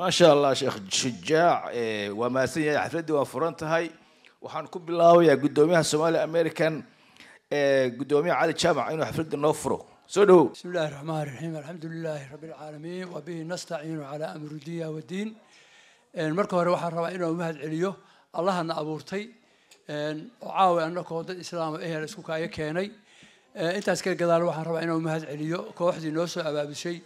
maasha allah sheekh shujaac waa mahadsan yahay xafladdii waa furan tahay waxaan ku bilaabayaa guddoomiyaha somali american guddoomiyaha cali jaamac inuu xafladda noo furo soo dhowo bismi illahi raxmaan raxiim alxamdulilaahi rabbi alcaalamiin wa bihi nastaciinu calaa amridiya wadiin marka hore waxaan rabaa inaan mahad celiyo allahana abuurtay oo caawa annakoo dad islaama ehel isku kaayo keenay intaas ka gadaal waxaan rabaa inaan mahad celiyo kooxdii noo soo abaabushay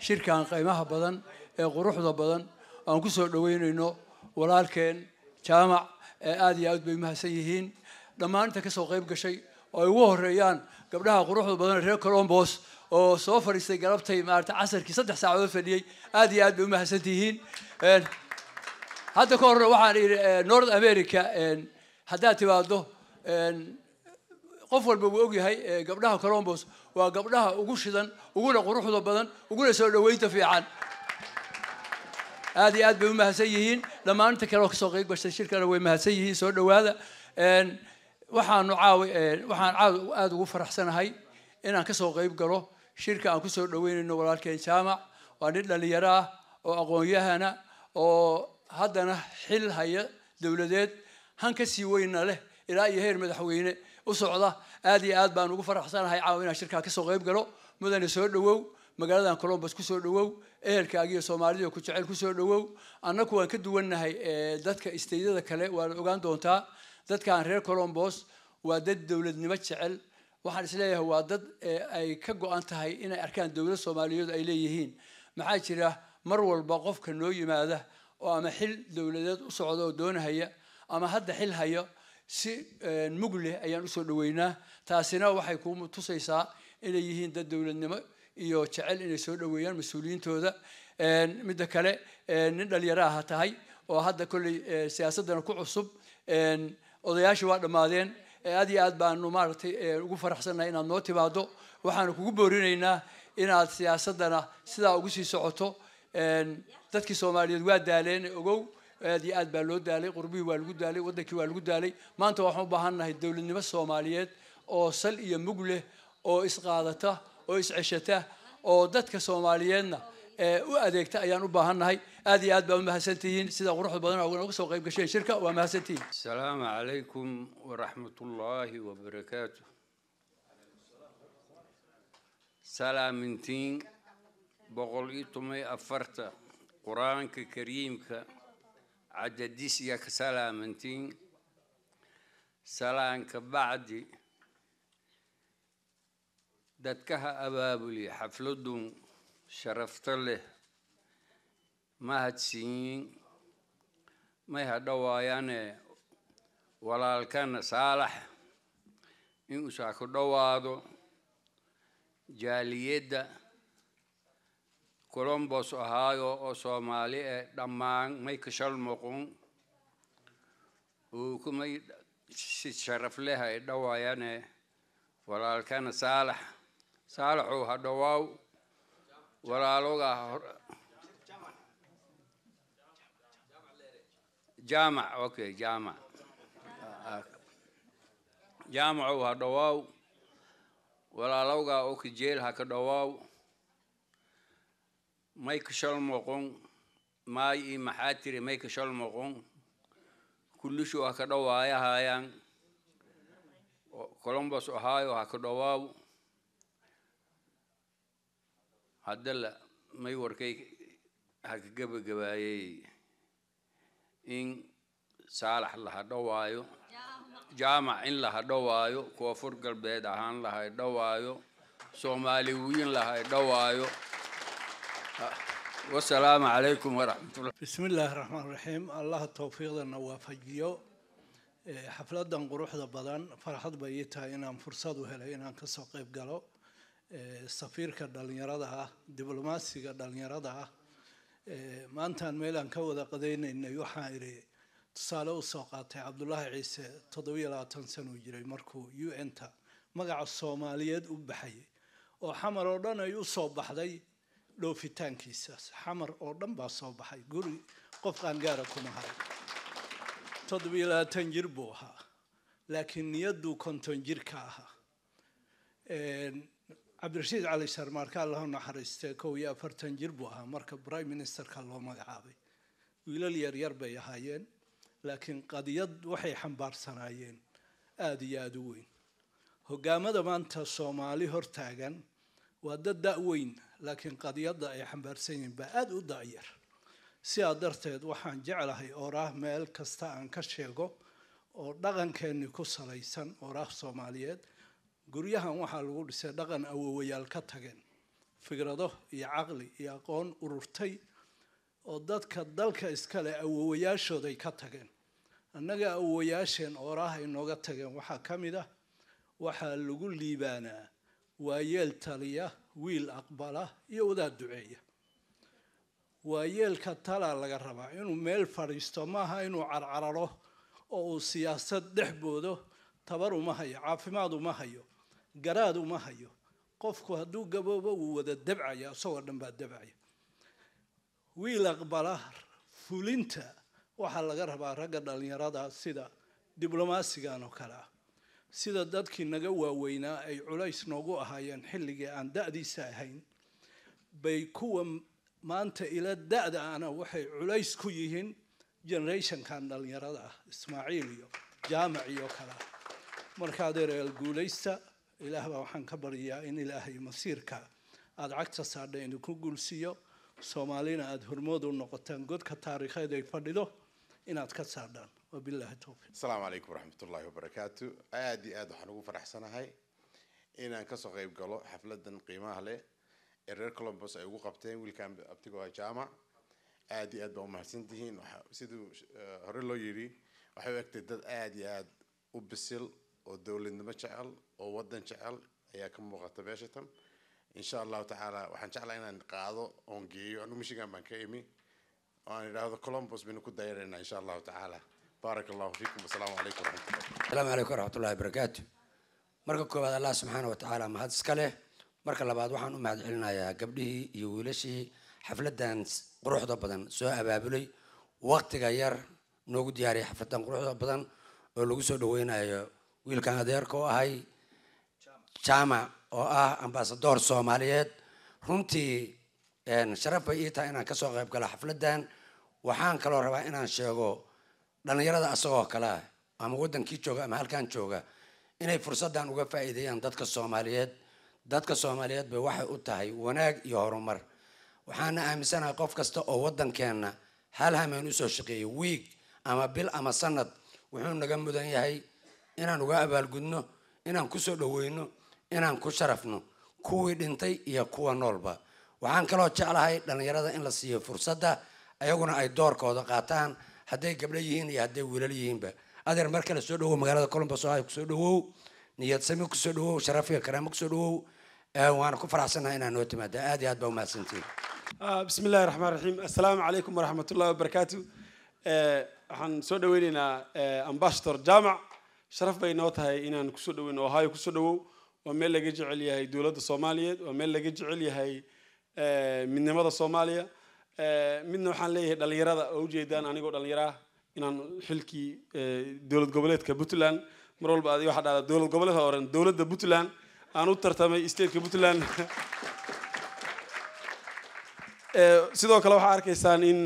shirkan qiimaha badan ee quruxda badan aan ku soo dhoweynayno walaalkeen jaamac ee aad iyo aad bay mahadsan yihiin dhammaanta ka soo qayb gashay oo ay ugu horeeyaan gabdhaha quruxda badan reer colombos oo soo fadhiistay galabtay maarata casarkii saddex saacadood fadhiyey aad iyo aad bay umahadsan tihiin hadda ka horna waxaan idhi north america haddaad timaado قفل بوجي هاي قبلها كولومبوس وقبلها وقوش ذن وقول قروح ذا بدن وقول سو لو ويت في عن هذه آد بيوم هسيهين لما أنت كروك صغير بس الشركة لو يوم هسيه سو لو هذا إن وحن عاوي وحن عاد آد وفر حسن هاي إن أنا كسو غيب قرو شركة أنا كسو لو وين إنه ولا كين سامع وأنت للي يراه وأقول يه أنا وهذا أنا حل هاي دولة ذات هنكسي وين له إلى يهير مدحوينه وصعدة آدي آد بان وقفر حسان هاي عاونا شركة كسو غيب قلو مدن يسور دوو مقالدان كولومبس كسور دوو إيهل كاقية سوماليو كتعيل كسور دوو أنكو وان كدو وان هاي دادك استيدة دكالي وان اوغان دونتا دادك عن رير كولومبوس وادد دولد نمتعيل وحان إسلاي هو دد اي كاقو انت هاي إنا أركان دولد سوماليو اي ليهين محاجرة مرول باقوف كنو يماذا وامحل دولدات وصعدة ودون هيا اما هاد حل هيا si eh, mug ayaan usoo dhaweynaa taasina waxay ku tusaysaa inay yihiin dad dowladnimo iyo jecel inay soo dhaweeyaan mas-uuliyiintooda midda kale eh, nin dhalinyaraaha tahay oo hadda kolley eh, siyaasaddana ku cusub odayaashi waa dhammaadeen aad iyo aad baanu maaragtay ugu faraxsannahay inaad noo timaado waxaana kugu boorinaynaa inaad siyaasaddana sidaa ugu sii socoto dadkii soomaaliyeed waa daaleen ogow هذه أدب لود دالي قربي والود دالي ودك والود دالي ما أنت وحنا بهنا الدولة النبى الصومالية أو سل إيه مقولة أو إسقاطته أو إسعشته أو دتك الصوماليةنا وأديك تأيان وبهنا هاي هذه أدب وما حسنتين سيد غروح بدن أقول نقص وغيب كشيء شركة وما حسنتين السلام عليكم ورحمة الله وبركاته سلام انتين بقول إيه تومي أفرت قرآن كريم كا cadadisiga ka salaanka bacdi dadkaha abaabuli xafladun sharafto leh mahadsiiyiin may hadhowaayaane walaalkana saalax in uusaa ku dhowaado jaaliyadda colombos ahaayo oo soomaali e dhammaan may kashal muqun uu kumay si sharaf leh ay dhawaayane walaalkana saalax saalaxow ha dhawaaw walaaloga jaamac okay jaamac jaamacow ha dhawaaw walaalowgaa oka jeel ha ka dhawaaw maykashol moqon maayo i maxaa tiri maykashol moqon kulushu ha ka dhowaayo haayaan colombos ohaayo ha ka dhowaaw haddala may warkay ha ka gebagabaayey in saalax laha dhowaayo jaamac in laha dhowaayo koonfur galbeed ahaan lahay dhowaayo soomaaliwiin lahay dhowaayo wasalaamu calaykum waraxmatullah bismi illaahi raxmaan raxiim allaha towfiiqdana waafajiyo eh, xafladan quruxda badan farxad bay ii tahay inaan fursad u helay inaan kasoo qeyb galo eh, safiirka dhalinyarada ah diblomaasiga dhalinyarada ah eh, maantaan meelaan ka wada qadaynaynay waxaan idhi tusaale usoo qaatay cabdullaahi ciise toddobiyo labaatan sanuu jiray markuu u n ta magaca soomaaliyeed u baxayay oo xamar oo dhan ay usoo baxday dhoofitaankiisaas xamar oo dhan baa soo baxay guri qofqaan gaara kuma harin toddobiyo labaatan jir buu ahaa laakiin niyadduu konton jir ka ahaa cabdirashiid cali sharmaarka allaha naxariistee kow iyo afartan jir buu ahaa marka prime ministerka loo magacaabay wiilal yaryar bay ahaayeen laakiin qadiyad waxay xambaarsanaayeen aada iyo aada u weyn hogaamada maanta soomaali hortaagan وددا وين لكن قد يضع يا حمبر سين بعد وداير سيادرت وحان جعله اوراه ميل كستا ان كشيغو او دغن كان كوسليسن اوراه صوماليات غريها وحال ود سدغن او ويال كتغن فكرده يا عقلي يا قون اورتي او ددك دلك اسكل او وياشوداي كتغن انغا او وياشين اوراه نوغا تغن وحا كميده وحا لوغو ليبانا waayeel taliya wiil aqbala iyo wadaa duceeya waayeelka talaa laga rabaa inuu meel fadhiisto maaha inuu carcararo oo uu siyaasad dhex boodo tabar uma hayo caafimaad uma hayo garaad uma hayo qofku hadduu gaboobo wuu wada dabcaya isagoo dhan baa dabcaya wiil aqbala fulinta waxaa laga rabaa ragga dhalinyarada sida diblomaasigan oo kale ah sida dadkii naga waaweynaa ay culays noogu ahaayeen xilligii aan da-diisa ahayn bay kuwa maanta ila da-da ana waxay culays ku yihiin generationkan dhallinyarada ah ismaaciil iyo jaamac iyo kalea marka adeerayaal guulaysta ilaah baa waxaan ka baryayaa in ilaahay masiirka aada cagta saadha idinku guulsiiyo soomaalina aada hormood u noqotaan godka taariikheed ay fadhido inaad ka saadhaan وبالله التوفيق السلام عليكم ورحمة الله وبركاته آدي آد waxaan ugu faraxsanahay inaan ka soo qayb galo xafladan qiimaha leh ee reer Columbus ay ugu qabteen wiilkan abtigo jaamac aad iyo aad baa umahadsantihiin siduu hore loo yiri waxay u egtay dad aad iyo aad u bisil oo dowladnimo jecel oo wadan jecel ayaa ka muuqata meesha insha allahu tacaala waxaan jeclaa inaan qaado oon geeyo anu michigan baan ka imi oo aan idhaahdo columbus baynu ku dayaraynaa insha allahu tacaala baarak allahu fiikum asalaamu calaykum waraxmatullah asalaamu calaykum waraxmatullahi barakaatu marka koowaad allah subxaana wa tacaala mahad iska leh marka labaad waxaan u mahad celinayaa gabdhihii iyo wiilashii xafladan quruxda badan soo abaabulay waktiga yar noogu diyaariyay xafladan quruxda badan oo lagu soo dhaweynayo wiilkan adeerka oo ahay jamac oo ah ambasadoor soomaaliyeed runtii sharaf bay ii tahay inaan kasoo qayb galo xafladan waxaan kaloo rabaa inaan sheego dhallinyarada asagoo kalea ah ama wadankii jooga ama halkan jooga inay fursadan uga faa'iideeyaan dadka soomaaliyeed dadka soomaaliyeed bay waxay u tahay wanaag iyo horumar waxaana aaminsanahay qof kasta oo wadankeenna hal hameen usoo shaqeeyay wiig ama bil ama sanad wuxuu naga mudan yahay inaan uga abaalgudno inaan kusoo dhaweyno inaan ku sharafno kuwii dhintay iyo kuwa noolba waxaan kaloo jeclahay dhallinyarada in la siiyo fursadda iyaguna ay doorkooda qaataan hadday gabdho yihiin iyo hadday wiilal yihiinba adeer mar kale soo dhawow magaalada colombos ohy kusoo dhawow niyad sami kusoo dhawow sharafiga karaamo kusoo dhawow waana ku faraxsanahay inaad noo timaada aad iyo aad baa umahadsantiin ah, bismi illahi raxmaan raxiim assalaamu calaykum waraxmat ullahi wabarakaatu eh, waxaan soo dhaweyneynaa eh, ambasador jaamac sharaf bay noo tahay inaan kusoo dhaweyn ohio kusoo dhawow waa meel laga jecel yahay dowladda soomaaliyeed waa meel laga jecel yahay eh, midnimada soomaaliya Eh, midna waxaan leeyahay dhalinyarada oo ujeedaan anigoo dhalinyaraah inaan xilkii eh, dowlad goboleedka puntland mar walba adig waxaa dhahdaa dowlad goboleedka oran dowladda puntland aan u tartamay stateka puntland eh, sidoo kale waxaa arkaysaan in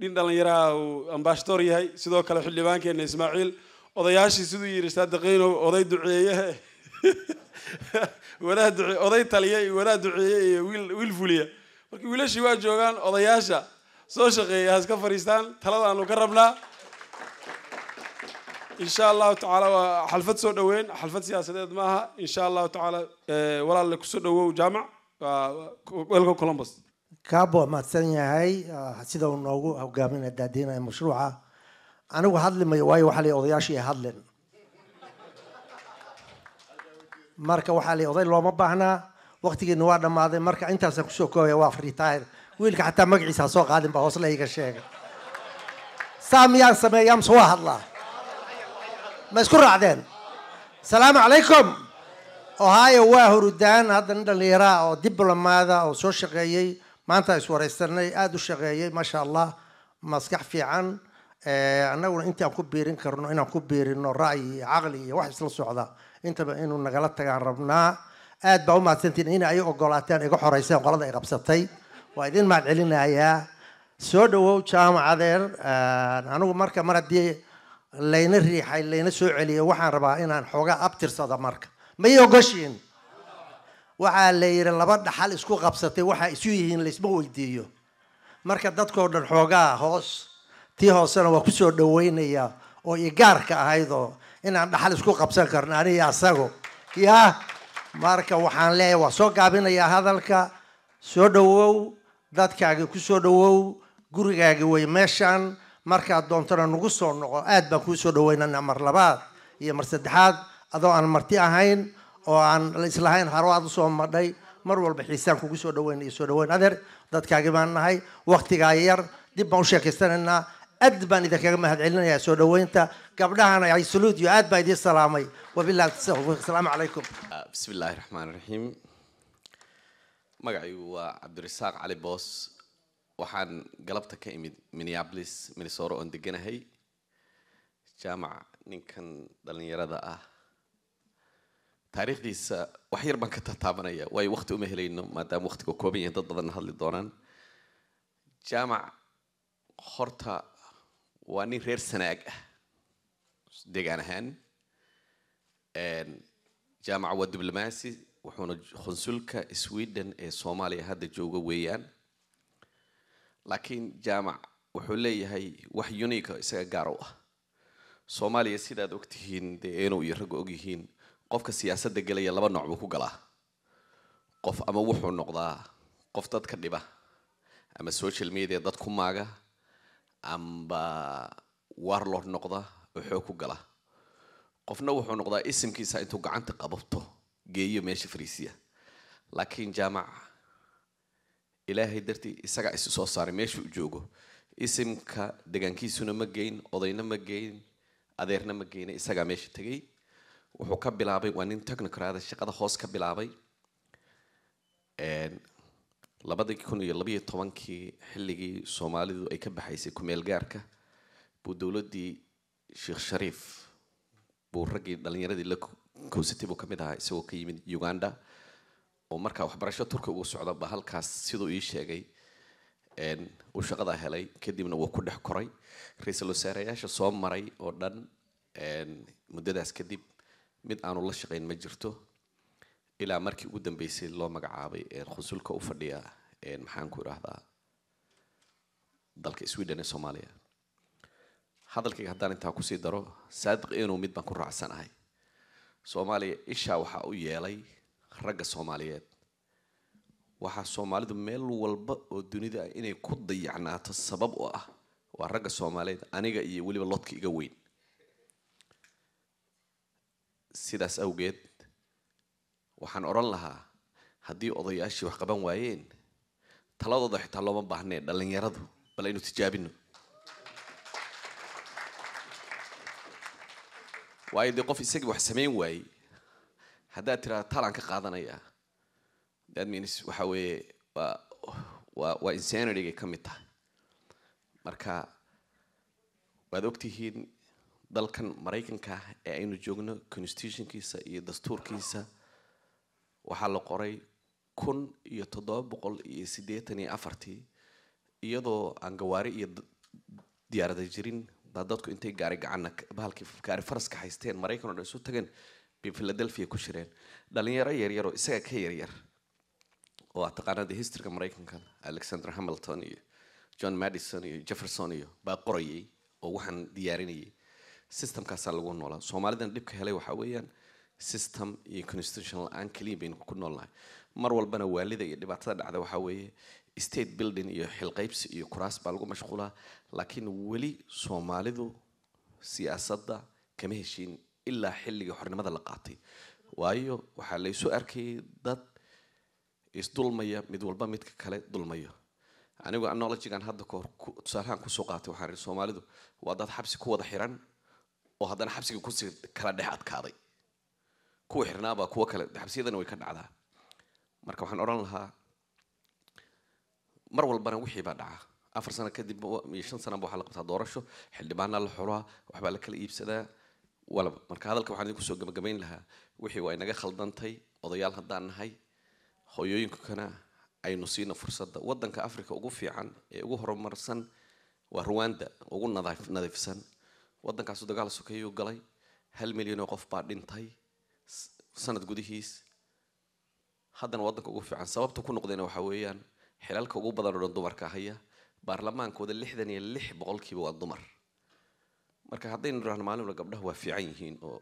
nin dhalinyaraha uu ambashador yahay sidoo kale xildhibaankeenna ismaaciil odayaashii siduu yidhi saadiqiinow oday duceeyehe wadaad oday taliya iyo wadaad duceeye iyo wiil wiil fuliya markii wiilashii waa joogaan odayaasha soo shaqeeya haska fadhiistaan taladaanu ka rabnaa insha allahu tacaala waa xalfad soo dhaweyn xalfad siyaasadeed ma aha insha allahu tacaala walaalle kusoo dhawow jaamac welcome columbus kaabo waa mahadsan yahay ah, sida uu noogu hogaaminaya daadiinaya mashruuca anigu hadli mayo waayo waxaa lay odayaashii hadlen marka waxaa lay oday looma baahnaa waqtigiina waa dhammaaday marka intaasaan kusoo koobaya waa freetire wiilka xataa magaciisaa soo qaadin baa hoosle iga sheega saa miyaan sameeyaa mase waa hadlaa ma isku raacdeen asalaamu calaykum ohaayo oh, waa hurudaan hadda nin dhallinyaraa oo diblomaada oo soo shaqeeyey maanta iswaraysanay aada u shaqeeyey maasha allah maskax fiican eh, annaguna intaan ku biirin karno inaan ku biirino ra'yi iyo caqli iyo wax isla socda intaba inuu nagala tagaan rabnaa aad baa u mahadsantiin inay ay ogolaateen iga xoreyseen qolada ay qabsatay waa idin mahad celinayaa soo dhawow jaamacadeen eh, anigu marka mar haddii layna riixay layna soo celiyo waxaan rabaa inaan xoogaa abtirsado marka may ogoshiin waxaa la yidhi laba dhaxal isku qabsatay waxaa isu yihiin laysma weydiiyo marka dadkoo dhan xoogaa hoos tii hoosena waa kusoo dhaweynaya oo igaarka ahaydoo inaan dhaxal isku qabsan karno aniga asago yaa marka waxaan leeyahay waa soo gaabinayaa hadalka soo dhowow dadkaaga ku soo dhowow gurigaagi wey meeshaan markaad doontona nagu soo noqo aada baan kuu soo dhaweynana mar labaad iyo mar saddexaad adoo aan marti ahayn oo aan islahayn harwaad usoo madhay mar walba xiisaan kugu soo dhaweyn iyo soo dhaweyn adeer dadkaagi baan nahay waktigaa yar dib baan u sheekaysanaynaa aad baan idinkaga mahad celinayaa soo dhoweynta gabdhahana aysaluud iyo aad baa idiin salaamay wabilah asalaamu calaykum ah, bismi illahi raxmaan raxiim magacaygu waa cabdirasaaq cali boos waxaan galabta ka imid minneabolis minnesora oon deganahay jaamac ninkan dhalinyarada ah taariikhdiisa wax yar baan ka tataabanaya waayo wakti uma helayno maadaama waktiga kooban yahay dad badanna hadli doonaan jaamac horta waa nin reer sanaag ah degaan ahaan jaamaca waa diblomaasi wuxuuna khunsulka sweden ee soomaaliya hadda jooga weeyaan laakiin jaamac wuxuu leeyahay wax unika isaga gaar u ah soomaaliya sidaad ogtihiin dee enu iyo ragga ogyihiin qofka siyaasadda gelaya laba nooc buu ku galaa qof ama wuxuu noqdaa qof dadka dhiba ama social media dad ku maaga amba warlord noqda oo xoog ku gala qofna wuxuu noqdaa isimkiisa intuu gacanta qababto geeyo meesha fariisiya laakiin jaamac ilaahay dartii isagaa isu soo saaray meesha u joogo isimka degaankiisuna ma geyn odayna ma geyn adeerna ma geyna isagaa meesha tegay wuxuu ka bilaabay waa nin technocrada shaqada hoos ka bilaabay labadii kun iyo labaiyo tobankii xilligii soomaalidu ay ka baxaysay kumeel gaarka buu dowladdii sheekh shariif buu raggii dhalinyaradii la koosatay buu ka mid ahaa isagoo ka yimid uganda oo markaa waxbarasho turki ugu socda ba halkaas siduu ii sheegay uu shaqadaa helay kadibna wuu ku dhex koray ra iisal wasaareyaasha soo maray oo dhan muddadaas kadib mid aanu la shaqayn ma jirto ilaa markii ugu dambeysay loo magacaabay khusulka u fadhiya maxaan ku idhaahdaa dalka sweden ee soomaaliya hadalkayga haddaan intaa kusii daro saadiq enu mid baan ku raacsan ahay soomaaliya ishaa waxaa u yeelay ragga soomaaliyeed waxaa soomaalidu meel walba oo dunida ah inay ku dayacnaato sabab u ah waa ragga soomaaliyeed aniga iyo weliba lodka iga weyn sidaas awgeed waxaan odhan lahaa haddii odayaashii wax qaban waayeen taladooda xitaa looma baahnee dhallinyaradu bal aynu tijaabino waayo dee qof isagii wax sameyn waayey haddaad tiraada taal aan ka qaadanayaa that means waxa weeye waa waa waa insanitygay ka mid tahay marka waad ogtihiin dalkan maraykanka ah ee aynu joogno constitutionkiisa iyo dastuurkiisa waxaa la qoray kun iyo toddoba boqol iyo siddeetan iyo afartii iyadoo aan gawaari iyo diyaarada jirin baa dadku intay gaari gacanna bahalkii gaari faraska haysteen maraykan oo dhan isu tageen bay philadelphia ku shireen dhalinyaro yaryaroo isaga ka yaryar oo aad taqaanada historyga maraykanka alexander hamilton iyo john madison iyo jefferson iyo baa qorayay oo waxaan diyaarinayay systemkaasaa lagu noolaa soomaalidana dhibka helay waxaa weeyaan system iyo constitutional aan kaliya baynu ku noolnahay mar walbana waalida iyo dhibaatada dhacda waxaa weeye state building iyo xilqaybsi iyo kuraas baa lagu mashquulaa laakiin weli soomaalidu siyaasadda kama heshiin ilaa xilligii xornimada la qaatay waayo waxaa laysu arkayay dad isdulmaya mid walba midka kale dulmayo anigu anologigan hadda kahor tusaalahaan kusoo qaatay waxaan ihi soomaalidu waa dad xabsi ku wada xiran oo haddana xabsigii kusii kala dhex adkaaday kuwa xirnaabaa kuwo kale xabsiyadana way ka dhacdaa marka waxaan odhan lahaa mar walbana wixii baa dhaca afar sano kadib iyo shan sanaba waxaa la qabtaa doorasho xildhibaanaa la xulaa waxbaa la kala iibsadaa walaba marka hadalka waxaan idinku soo gabagabayn lahaa wixii waa inaga khaldantay odayaal haddaan nahay hooyooyinkana aynu siina fursadda waddanka africa ugu fiican ee ugu horumarsan waa ruwanda ugu nadiifsan waddankaasu dagaal sokeeyuu galay hal milyan oo qof baa dhintay sanad gudihiis haddana wadanka ugu fiican sababta ku noqdayna waxa weeyaan xilalka ugu badan odhan dumarka haya baarlamaankooda lixdan iyo lix boqolkiiba waa dumar marka haddaynu dhahno maalimla gabdhaha waa fiican yihiin oo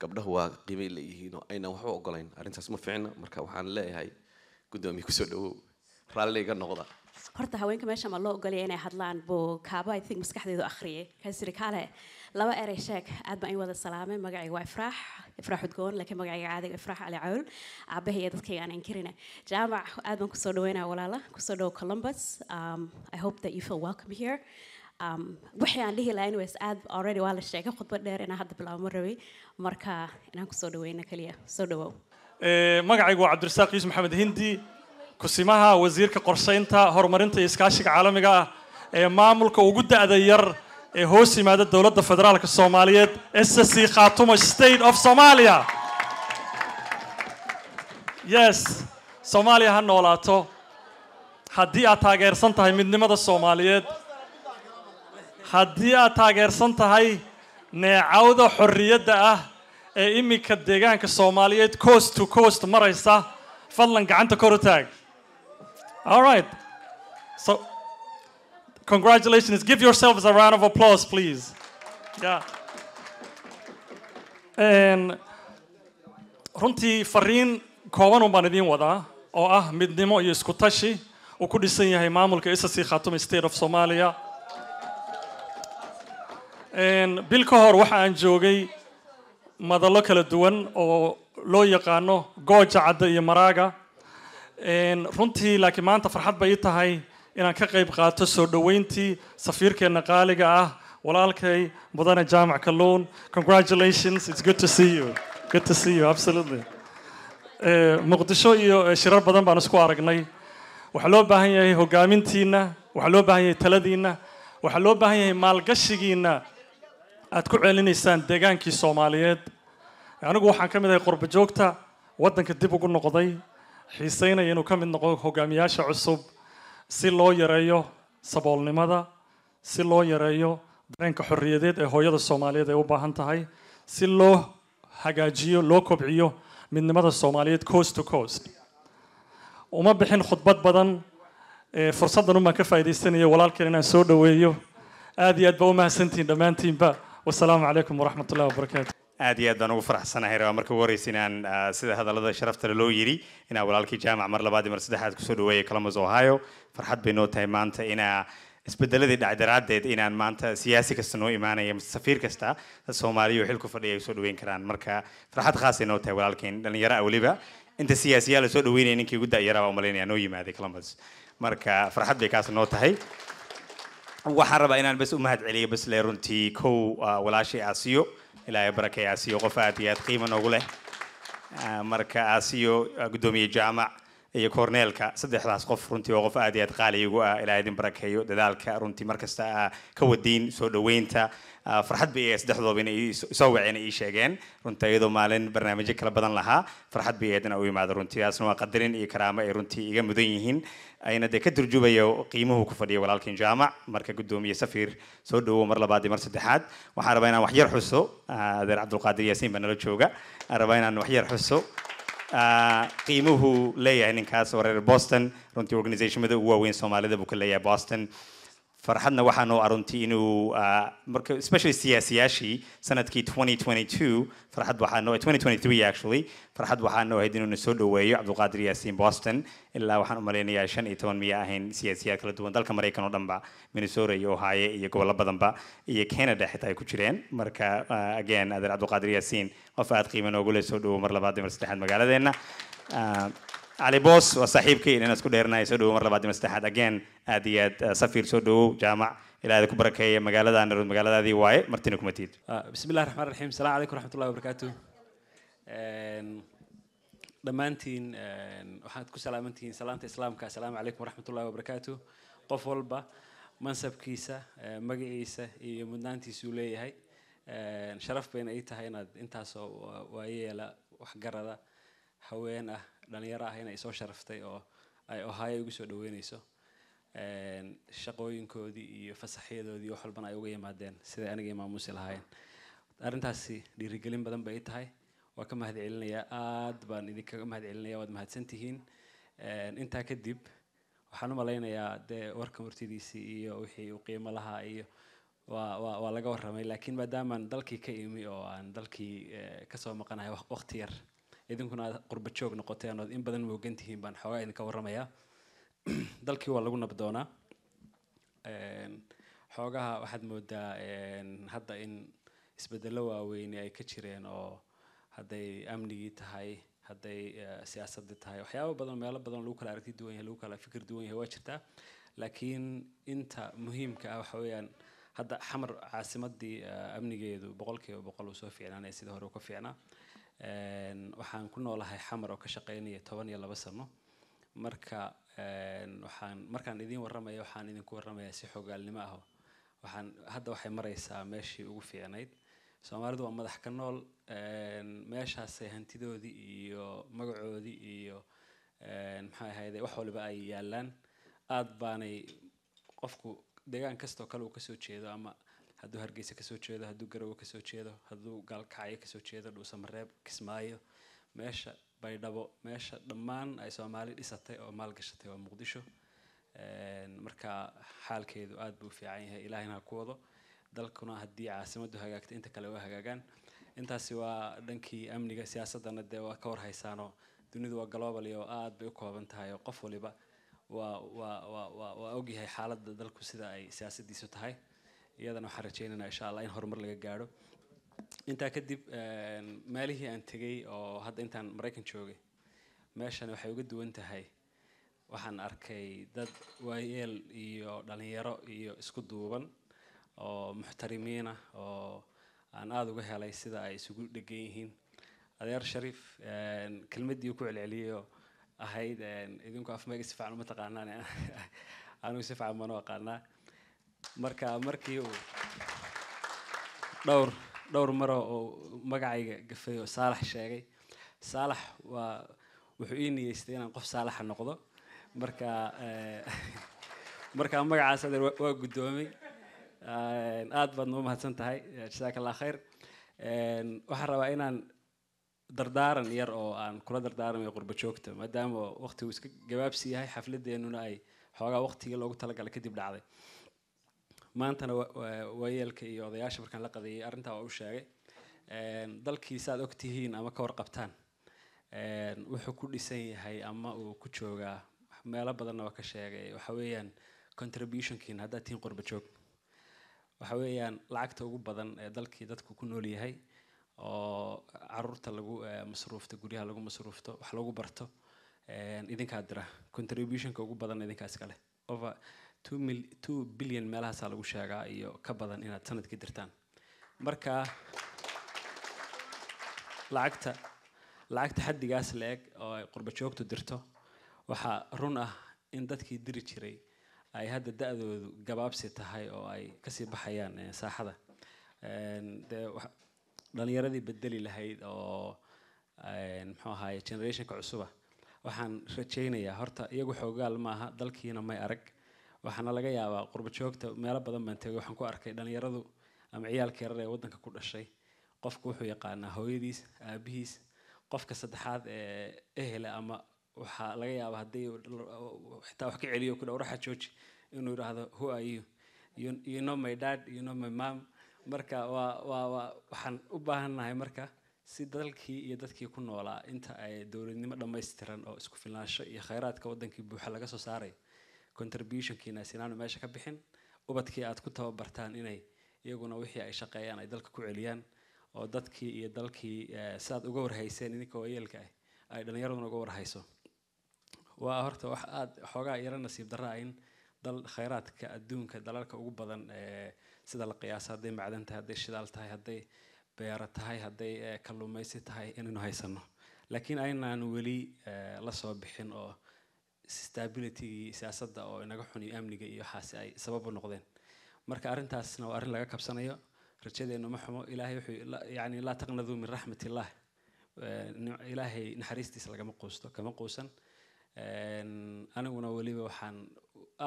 gabdhahu waa qiimay leeyihiin oo aynan waxba ogolayn arrintaas ma fiicna marka waxaan leeyahay guddoomiye kusoo dhawow raalliga noqda horta haweenka meesha ma loo ogolaya inay hadlaan buu kaaba i think maskaxdeedu akhriyay kaasiri kaale laba erey sheeg aad baan i wada salaamay magacayga waa ifraax ifraax udgoon laakiin magacayga caadiga ifraax ali cawil aabbahay iyo dadkayga aan inkirina jaamac aad baan kusoo dhaweynaya walaala kusoo dhow columbus um, i hope that you feel welcome here um, wixii aan dhihi lahaa anyways aad already waa la sheegay khudbad dheer inaan hadda bilaabma rabay marka inaan kusoo dhaweyno keliya soo dhawow eh, magacaygu waa cabdirasaaq yuusuf maxamed hindi kusimaha wasiirka qorshaynta horumarinta iyo iskaashiga caalamiga ah ee eh, maamulka ugu da yar ee hoos yimaada dowladda federaalk soomaaliyeed s c khaatumo state of somalia yes soomaaliya ha noolaato haddii aad taageersan tahay midnimada soomaaliyeed haddii aad taageersan tahay neecawda xorriyadda ah ee iminka deegaanka soomaaliyeed coast to coast maraysa fadlan gacanta kor u taag all right so Congratulations. Give yourselves a round of applause, please. Yeah. runtii fariin kooban un baan idiin wadaa oo ah midnimo iyo isku tashi uu ku dhisan yahay maamulka SSC Khartoum State of Somalia bil ka hor waxa aan joogay madallo kala duwan oo loo yaqaano gooja cadda iyo maraaga runtii laakiin maanta farxad bay i tahay inaan ka qayb qaato soo dhoweyntii safiirkeenna qaaliga ah walaalkay mudane jaamac kalluun congratulations it's good to see you good to see you absolutely eh, muqdisho iyo eh, shirar badan baan isku aragnay waxaa loo baahan yahay hogaamintiina waxaa loo baahan yahay taladiina waxaa loo baahan yahay maalgashigiina aad ku celinaysaan deegaankii soomaaliyeed anigu waxaan ka mid ahay qorbojoogta waddanka dib ugu noqday xiisaynaya inuu ka mid noqo hogaamiyaasha cusub si loo yareeyo saboolnimada si loo yareeyo dareenka xorriyadeed ee hooyada soomaaliyeed ay u baahan tahay si loo hagaajiyo loo kobciyo midnimada soomaaliyeed coast to coast uma bixin khudbad badan fursaddan unbaan ka faaidaysanaya walaalkeen inaan soo dhoweeyo aad iyo aad ba u umahadsantihiin dhammaantiinba wasalaamu calaykum waraxmatullahi ullahi wabarakaatu aad iyo aad baan ugu faraxsanahay rabaa marka ugu horreysa inaan sida hadallada sharaftale loo yidhi inaan walaalkii jaamac mar labaad iyo mar saddexaad kusoo dhaweeyay columbus ohio farxad bay noo tahay maanta inaa isbedeladii dhac daraaddeed inaan maanta siyaasi kasta noo imaanaya mise safiir kasta soomaaliya oo xil ku fadhiya ay soo dhaweyn karaan marka farxad khaasay noo tahay walaalkeen dhallinyaro a weliba inta siyaasiyaa la soo dhaweynaya ninkii ugu da'yara baa umalaynaya noo yimaaday columbus marka farxad bay kaas noo tahay waxaan rabaa inaan bas u mahad celiyo bas le runtii kow walaashay aasiyo ilaahay barakeeya asiyo qof aad iyo aad qiima noogu leh marka asiyo guddoomiye jaamac iyo corneelka saddexdaas qof runtii waa qof aad iyo aad qaali igu ah ilaa idin barakeeyo dadaalka runtii markasta ah ka wadiin soo dhoweynta farxad bay saddexdooba inay soo waceen ii sheegeen runtii iyadoo maalin barnaamijyo kala badan lahaa farxad bay eedna u yimaado runtii taasna waa qadarin iyo karaamo ay runtii iga mudan yihiin ayna dee ka turjubayo qiimuhu ku fadhiya walaalkan jaamac marka guddoomiye safiir soo dhowow mar labaad iyo mar saddexaad waxaan rabaa inaan wax yar xuso adeer cabdulqaadir yaasiin baa nala jooga aan rabaa inaan wax yar xuso qiimuhu leeyahay ninkaas oo reer boston runtii organizationada ugu waaweyn soomaalida buu ka leeyahay boston farxadna waxaanu aruntii inuu ah, marka especially siyaasiyaashii sanadkii farxad waxaanactually eh, farxad waxaanu ahayd inuuna soo dhoweeyo cabdulqaadir yaasiin boston ilaa waxaan u malaynayaa shan iyo toban miya ahayn siyaasiyaad kala duwan dalka maraykan oo dhanba minnesota iyo ohio iyo gobollo badanba iyo canada xitaa ay ku jireen marka ah, again adeer cabdulqaadir yaasiin qof aad qiimo noogu leh soo dhowow mar labaad iyo mar saddexaad magaaladeenna ah, cali boos waa saaxiibkii inaan isku dheernahay soo dhawow mar labaad iyo saddexaad again aad iyo aad ah, safiir soo dhawow jaamac ilaa ku barakeeya magaalada narood magaaladaadii waaye martina kuma tiid ah, bismi illahi raxmaan raxiim salaam calaykum raxmatullahi wabarakaatu ehm, dhammaantiin ehm, waxaad ku salaamantihiin salaanta islaamka asalaamu calaykum waraxmatullahi wabarakaatu qof walba mansabkiisa eh, magaciisa iyo mudnaantiisuu leeyahay ehm, sharaf bayna ii tahay inaad intaasoo waayeela waxgarada haween ah dhalinyaro ah inay soo sharaftay oo ay ohaayo ugu soo dhaweynayso shaqooyinkoodii iyo fasaxyadoodii wax walbana ay uga yimaadeen siday anigay maamuusi lahayn arrintaasi dhiirigelin badan bay tahay waa ka mahad celinayaa aad baan idinkaga mahad celinaya waad mahadsan tihiin intaa kadib waxaan u malaynayaa dee warka hortidiisii iyo wixii uu qiimo lahaa iyo waa waa laga waramay laakiin maadaamaan dalkii ka imi oo aan dalkii eh, kasoo maqanahay waqti yar idinkuna aad qurba noqoteen ood in badan moogan baan xoogaa idinka warramayaa dalkii waa lagu nabdoonaa xoogaha waxaad moodaa hadda in isbedelo waaweyni ay ka jireen oo hadday amnigii tahay hadday eh, siyaasadii tahay waxyaaba badan meelo badan lagu kala aragti duwan yahay lagu kala fikir duwan yahay waa jirtaa laakiin inta muhiimka ah waxa weeyaan hadda xamar caasimadii eh, amnigeedu boqolkiiba boqol uu soo fiicnaanaya sidii hore u ka fiicnaa waxaan ku noolahay xamar oo ka shaqeynaya toban iyo labo sano marka waxaan markaan idiin waramaya waxaan idinku waramayaa si xogaalnimo aho waxaan hadda waxay maraysaa meeshii ugu fiicnayd soomaalidu waa madax ka nool meeshaasay hantidoodii iyo magacoodii iyo maxaa ahayde wax waliba ay yaalaan aada baanay qofku deegaan kastoo kale uu kasoo jeedo ama haduu hargeysa kasoo jeedo haduu garowe kasoo jeedo haduu gaalkacyo kasoo jeedo dhuusamareeb kismaayo meesha baydhabo meesha dhammaan ay soomaali dhisatay oo maalgashatay waa muqdisho marka xaalkeedu aad buu u fiican yahay ilaahayna ha ku wado dalkuna haddii caasimadu hagaagta inta kale waa hagaagaan intaasi waa dhankii amniga siyaasadana dee waa ka warhaysaanoo dunidu waa galobali oo aad bay u kooban tahay oo qof waliba waa waa waa waa ogyahay xaaladda dalku sida ay siyaasadiisu tahay iyadana waxaan rajeynana insha allah in horumar laga gaadho intaa kadib maalihii aan tegay oo hadda intaan maraykan joogay meeshani waxay uga duwan tahay waxaan arkay dad waayeel iyo dhalinyaro iyo isku duuban oo muxtarimiinah oo aan aada uga helay sida ay isugu dhegan yihiin adeer shariif kelmadii ku celceliyayoo ahayd idinku afmeega si fican uma taqaanaan anigu si fican baan aqaanaa مركا مركيو دور دور مرة مقعي قفيو صالح شاقي صالح و وحيني يستينا نقف صالح النقضة مركا مركا مقع سدر وقدومي آد بدنو ما هتنتهي جزاك الله خير وحرا وإنا دردارن ير أو عن كل دردارن يقرب بتشوكته ما دام وقت وسك جواب سي هاي حفلة دي إنه أي حوار وقت يلا وقت تلاقي على كتب العادي maantana waayeelka iyo odayaasha markaan la qadiyay arintaa waa u sheegay dalkiisa aad ogtihiin ama ka warqabtaan wuxuu ku dhisan yahay ama uu ku joogaa meelo badanna waa ka sheegay waxa weeyaan contributionkiina haddaad tihiin qurba joog waxa weeyaan lacagta ugu badan ee dalkii dadku ku nool yahay oo caruurta lagu masruufto guryaha lagu masruufto wax lagu barto idinkaa dira contributionka ugu badan idinkaa iska leh two bilyan meelahaasa lagu sheegaa iyo ka badan inaad sanadka dirtaan marka lacagta lacagta xaddigaas la eg oo ay qurbajoogtu dirto waxaa run ah in dadkii diri jiray ay hadda da-doodu gabaabsi tahay oo ay kasii baxayaan eh, saaxada de dhalinyaradii bedeli lahayd oo mxuu ahaay generationka cusuba waxaan rajaynayaa horta iyagu xoogaal maaha dalkiina may arag waxaana laga yaabaa qurbajoogta meelo badan baan tegay waxaan ku arkay dhalinyaradu ama ciyaalka yarar ee waddanka ku dhashay qofku wuxuu yaqaanaa hooyadiis aabihiis qofka saddexaad ee ehela ama waxaa laga yaabaa haddii xitaa wax ka celiyo ku dhowraxa jooji inuu yidhaahdo who are you you know my dad you know my mam marka waa waa waa waxaan u baahannahay marka si dalkii iyo dadkii ku noolaa inta ay dowladnimo dhammaystiran oo isku filnaansho iyo khayraadka waddankii buuxa laga soo saaray contributionkiina aysan meesha ka bixin ubadkii aad ku tababartaan inay iyaguna wixii ay shaqeeyaan ay dalka ku celiyaan oo dadkii iyo dalkii eh, siaad uga warhayseen ininka waayeelka ah ay dhallinyaraduna uga warhayso waa horta wax aada xoogaa yaro nasiib darraa in dal khayraadka adduunka dalalka ugu badan eh, sida la qiyaaso hadday macdan tahay hadday shidaal tahay hadday beero tahay hadday eh, kalluumaysi tahay inaynu haysano laakiin aynaanu weli la soo bixin oo stability siyaasadda oo inaga xuniyo amniga iyo waxaas ay sabab u noqdeen marka arintaasna waa arin laga kabsanayo rajadeenu ma xumo ilaahay wuxuu yani laa taqnaduu min raxmat illah ilaahay naxariistiisa lagama quusto kama quusan aniguna weliba waxaan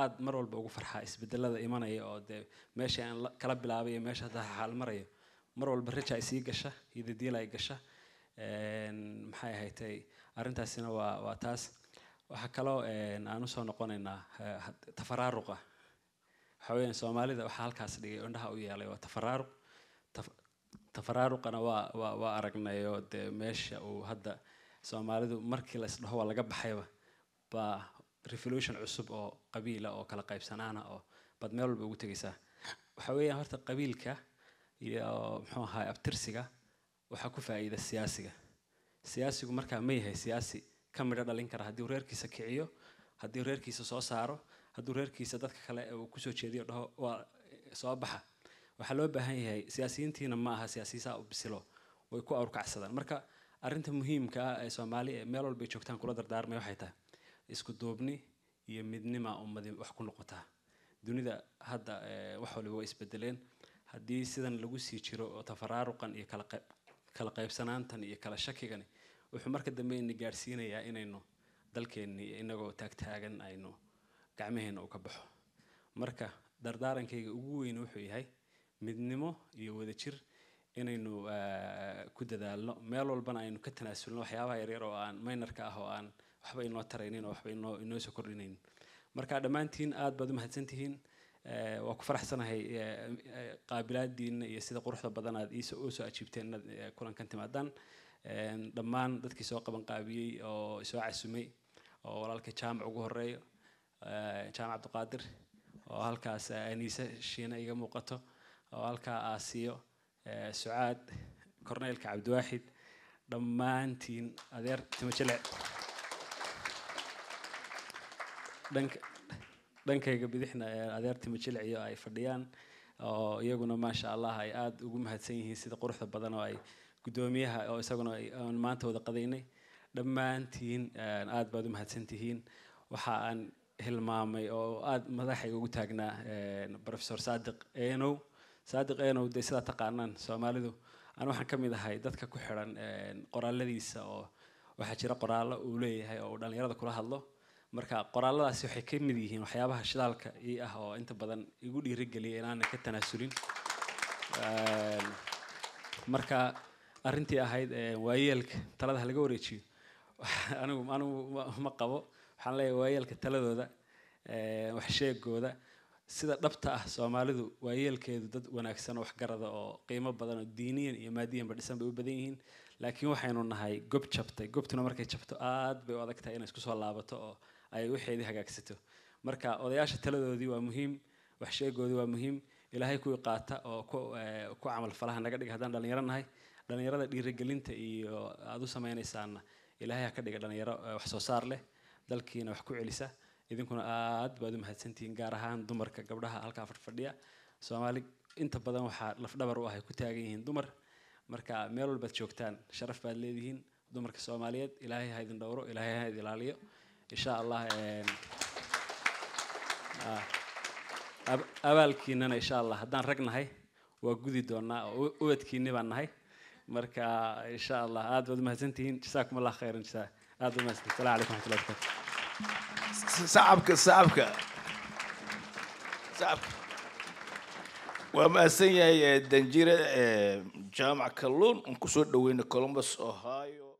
aad mar walba ugu farxaa isbedelada imanaya oo dee meesha aan kala bilaabay meesha hadda xaal mar walba raja ay sii gasha iyo dadiila ay gasha maxay ahayd arrintaasina waa waa taas waxaa kaloo eh, aan usoo noqonaynaa eh, tafaraaruqa ah. waxaa soomaalida waxaa halkaas dhigay indhaha u yeelay waa tafaraaruq tafaraaruqana waa wa waa aragnay dee meesha uu hadda soomaalidu markii laisdhaho waa laga baxayba baa revolution cusub oo qabiila oo kala qaybsanaana oo bad meel walba ugu tegaysaa waxa weeyaan horta qabiilka iyo muxuu ahaay abtirsiga waxaa ku faa'iida siyaasiga siyaasigu markaa ma yahay siyaasi kamida dhalinkara haddii reerkiisa kiciyo haddii reerkiisa soo saaro hadduu reerkiisa dadka kale uu kusoo jeediyo dhaho waa soo baxa waxaa loo baahan yahay siyaasiyiintiina ma aha siyaasiyisaa u bisilo way ku awrkacsadaan marka arrinta muhiimka ah ee soomaali meel walbay joogtaan kula dardaarmay waxay tahay isku duubni iyo midnima ummadi wax ku noqotaa dunida hadda wax waliba waa isbedeleen haddii sidan lagu sii jiro oo tafaraaruqan iyo kala qaybsanaantan iyo kala shakigani wuxuu marka dambeyna gaadhsiinayaa inaynu dalkeenni inagoo taagtaagan aynu gacmaheena u ka baxo marka dardaarankayga ugu weyn wuxuu yahay midnimo iyo wadajir inaynu ku dadaalno meel walbana aynu ka tanaasulno waxyaabaha yaryar oo aan maynarka ah oo aan waxba inoo taraynin oo waxba inoo soo kordhinayn marka dhammaantiin aad baad u mahadsantihiin waa ku faraxsanahay qaabilaadiina iyo sida quruxda badan aad iisoo soo ajiibteen inaad kulankan timaadaan Ehm, dhammaan dadkii soo qabanqaabiyey oo soo casumay oo walaalka jaamac ugu horeeyo eh, jaamac cabdiqaadir oo halkaas eh, aniise shiina iga muuqato oo halkaa aasiyo eh, sucaad corneylka cabdiwaaxid dhammaantiin adeer timajele dhankayga bidixna adeer timajilec iyo ay fadhiyaan oo iyaguna maasha allah ay aada ugu mahadsan yihiin sida quruxda badan oo ay guddoomiyaha oo isaguna aan maanta wada qadaynay dhammaantiin aad baad u mahadsantihiin waxa aan hilmaamay oo aada madaxayga ugu taagnaa professor saadiq enow saadiq enow dee sidaa taqaanaan soomaalidu aan waxaan ka mid ahay dadka ku xidhan qoraalladiisa oo waxaa jira qoraallo uu leeyahay oo uu dhallinyarada kula hadlo marka qoraalladaasi waxay ka mid yihiin waxyaabaha shidaalka ii ah oo inta badan igu dhiirigeliya inaana ka tanaasulin ehm, marka arrintii ahayd waayeelka taladaha laga wareejiyo anigu anigu ma qabo waxaan leeyahay waayeelka taladooda ehm, waxsheegooda sida dhabta ah soomaalidu waayeelkeedu dad wanaagsan oo waxgarada oo qiimo badan oo diiniyan iyo maadiyanba dhisan bay u badan yihiin laakiin waxaynu nahay gob jabtay gobtuna markay jabto aad bay u adag tahay inay isku soo laabato oo ayay waxeedii hagaagsato marka odayaasha taladoodii waa muhiim waxsheegoodii waa muhiim ilaahay kuwii qaata oo ku eh, camalfalaha naga dhiga haddaan dhalinyaro nahay dhalinyarada dhiirigelinta iyo aad u samaynaysaanna ilaahay ha ka dhiga dhalinyaro eh, wax soo saar leh dalkiina wax ku celisa idinkuna aad baad u mahadsantihiin gaar ahaan dumarka gabdhaha halkaa fadhfadhiya soomaali inta badan waxaa lafdhabar u ah ay ku taagan yihiin dumar marka meel walbaad joogtaan sharaf baad leedihiin dumarka soomaaliyeed ilaahay ha idin dhowro ilaahay ha idin ilaaliyo إن شاء الله إن آه، أبل كينا إن شاء الله هدان رجنا هاي وجودي دونا وود كينا بنا هاي مركا إن شاء الله هذا بدو مهزنتين جزاكم الله خير إن شاء الله هذا بدو مهزنتين السلام عليكم ورحمة الله وبركاته سابك سابك سابك وما سيني إيه، دنجير إيه، جامعة كلون انكسور دوين كولومبس أوهايو